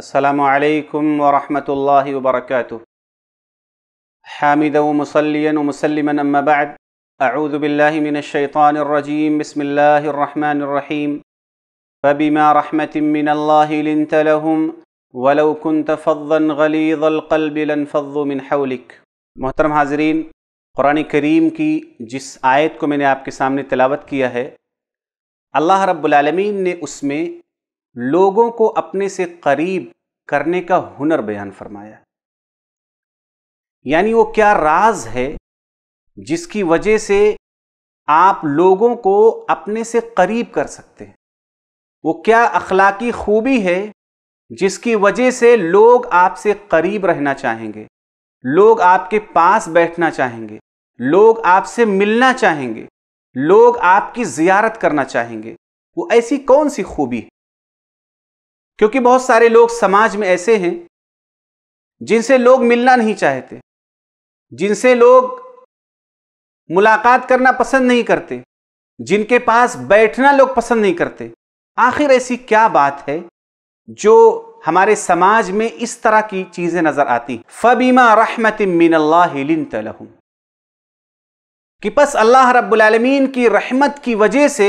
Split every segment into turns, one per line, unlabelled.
असलकम वरहमल वबरक हामिद मुसलिन मुसलिमन अम्माबाद अऊदबिल्लिमिनशैतानरजीम बसमीम फ़बीमा रहमतमिनल्लाम वलकुन तफ़न गलीज़लकलबिलफ़ुमिन हौलिक मोहतरम हाजरीन क़ुरान करीम की जिस आयत को मैंने आपके सामने तलावत किया है अल्लाह रब्बुल रबालमीन ने उसमें लोगों को अपने से करीब करने का हुनर बयान फरमाया यानी वो क्या राज है जिसकी वजह से आप लोगों को अपने से करीब कर सकते हैं वो क्या अखलाकी खूबी है जिसकी वजह से लोग आपसे करीब रहना चाहेंगे लोग आपके पास बैठना चाहेंगे लोग आपसे मिलना चाहेंगे लोग आपकी जियारत करना चाहेंगे वो ऐसी कौन सी खूबी है क्योंकि बहुत सारे लोग समाज में ऐसे हैं जिनसे लोग मिलना नहीं चाहते जिनसे लोग मुलाकात करना पसंद नहीं करते जिनके पास बैठना लोग पसंद नहीं करते आखिर ऐसी क्या बात है जो हमारे समाज में इस तरह की चीजें नजर आती फबीमा रहमत मिन अल्लाह कि बस अल्लाह रब्बुलमीन की रहमत की वजह से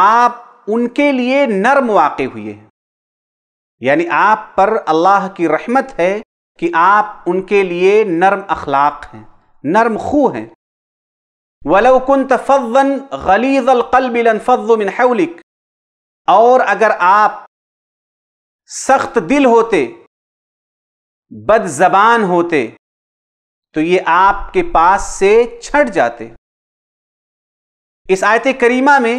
आप उनके लिए नर्म वाक़ हुए हैं यानी आप पर अल्लाह की रहमत है कि आप उनके लिए नर्म अखलाक हैं नर्म खू हैं वलौकुन तफ़न गलीज़लकलबिलफ़मिन हैलिक और अगर आप सख्त दिल होते बदजबान होते तो ये आपके पास से छट जाते इस आयत करीमा में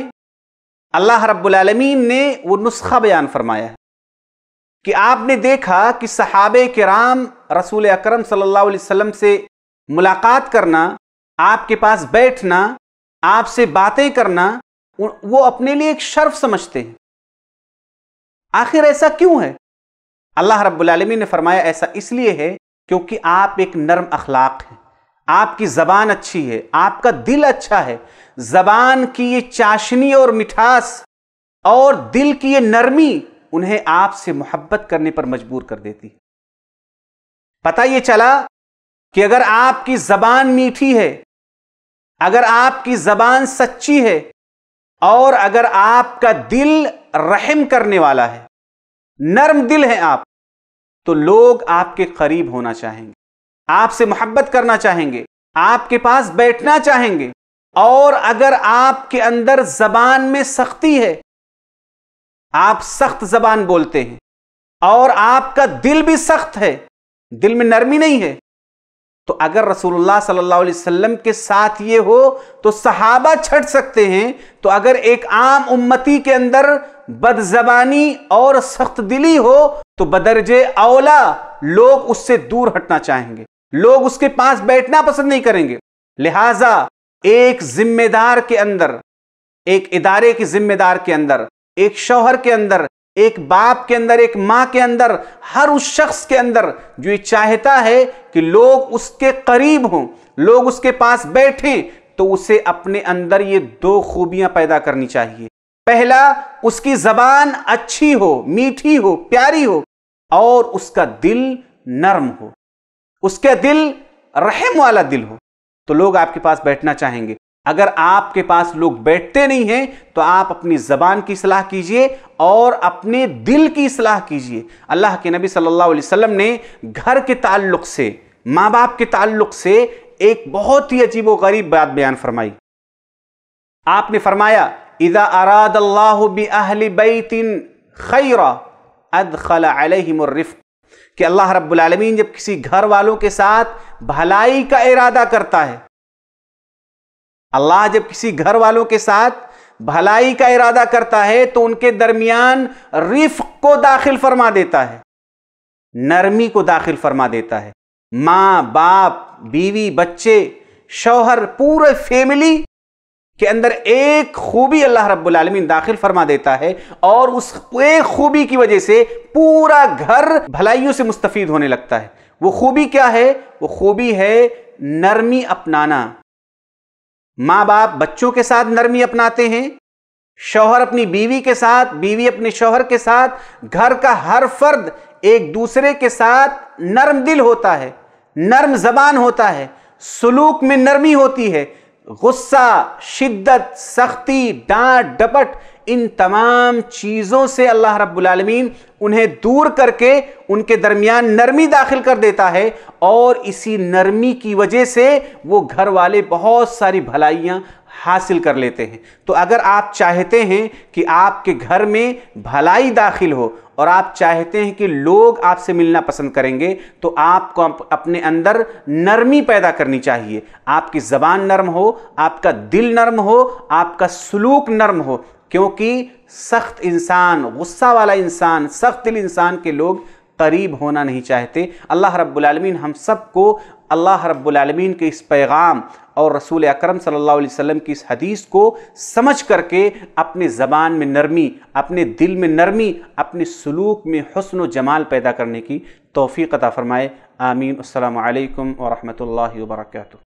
अल्लाह रब्बुल रबालमीन ने वो नुस्खा बयान फरमाया है कि आपने देखा कि सहाब राम रसूल अक्रम सल्लल्लाहु से मुलाकात करना आपके पास बैठना आपसे बातें करना वो अपने लिए एक शर्फ समझते हैं आखिर ऐसा क्यों है अल्लाह रब्बुल ने फरमाया ऐसा इसलिए है क्योंकि आप एक नर्म अखलाक हैं आपकी ज़बान अच्छी है आपका दिल अच्छा है ज़बान की ये चाशनी और मिठास और दिल की ये नरमी उन्हें आपसे मोहब्बत करने पर मजबूर कर देती पता यह चला कि अगर आपकी जबान मीठी है अगर आपकी जबान सच्ची है और अगर आपका दिल रहम करने वाला है नर्म दिल है आप तो लोग आपके करीब होना चाहेंगे आपसे मोहब्बत करना चाहेंगे आपके पास बैठना चाहेंगे और अगर आपके अंदर जबान में सख्ती है आप सख्त जबान बोलते हैं और आपका दिल भी सख्त है दिल में नरमी नहीं है तो अगर रसूलुल्लाह सल्लल्लाहु अलैहि वसल्लम के साथ ये हो तो सहाबा छट सकते हैं तो अगर एक आम उम्मती के अंदर बदजबानी और सख्त दिली हो तो बदरजे औला लोग उससे दूर हटना चाहेंगे लोग उसके पास बैठना पसंद नहीं करेंगे लिहाजा एक जिम्मेदार के अंदर एक इदारे के जिम्मेदार के अंदर एक शौहर के अंदर एक बाप के अंदर एक माँ के अंदर हर उस शख्स के अंदर जो ये चाहता है कि लोग उसके करीब हों लोग उसके पास बैठें तो उसे अपने अंदर ये दो खूबियां पैदा करनी चाहिए पहला उसकी जबान अच्छी हो मीठी हो प्यारी हो और उसका दिल नर्म हो उसका दिल रहम वाला दिल हो तो लोग आपके पास बैठना चाहेंगे अगर आपके पास लोग बैठते नहीं हैं तो आप अपनी ज़बान की सलाह कीजिए और अपने दिल की सलाह कीजिए अल्लाह के नबी सल्लल्लाहु अलैहि वसल्लम ने घर के ताल्लुक से माँ बाप के ताल्लुक से एक बहुत ही अजीब गरीब बात बयान फरमाई आपने फरमाया इदा अराद अल्लाह बहली बैतिन खैरा कि अल्लाह रब्बुल रबालमीन जब किसी घर वालों के साथ भलाई का इरादा करता है अल्लाह जब किसी घर वालों के साथ भलाई का इरादा करता है तो उनके दरमियान रिफ को दाखिल फरमा देता है नरमी को दाखिल फरमा देता है माँ बाप बीवी बच्चे शौहर पूरे फैमिली के अंदर एक खूबी अल्लाह रब्बुल आलमीन दाखिल फरमा देता है और उस एक खूबी की वजह से पूरा घर भलाइयों से मुस्तफ़ होने लगता है वो खूबी क्या है वो खूबी है नरमी अपनाना माँ बाप बच्चों के साथ नरमी अपनाते हैं शौहर अपनी बीवी के साथ बीवी अपने शौहर के साथ घर का हर फर्द एक दूसरे के साथ नर्म दिल होता है नर्म जबान होता है सुलूक में नरमी होती है गुस्सा शिद्दत सख्ती डांट डपट इन तमाम चीज़ों से अल्लाह रब्बुलमीन उन्हें दूर करके उनके दरमियान नरमी दाखिल कर देता है और इसी नरमी की वजह से वो घर वाले बहुत सारी भलाइयाँ हासिल कर लेते हैं तो अगर आप चाहते हैं कि आपके घर में भलाई दाखिल हो और आप चाहते हैं कि लोग आपसे मिलना पसंद करेंगे तो आपको अपने अंदर नरमी पैदा करनी चाहिए आपकी ज़बान नरम हो आपका दिल नरम हो आपका सलूक नरम हो क्योंकि सख्त इंसान गुस्सा वाला इंसान सख्त दिल इंसान के लोग करीब होना नहीं चाहते अल्लाह रब्बुलमीन हम सब को अल्लाह रब्बुलमीन के इस पैगाम और रसूल अकरम सल्लल्लाहु अलैहि वसल्लम की इस हदीस को समझ करके अपने ज़बान में नरमी अपने दिल में नरमी अपने सलूक में हसन व जमाल पैदा करने की तोफ़ी अता फ़रमाए आमीन असल वरहमल वर्का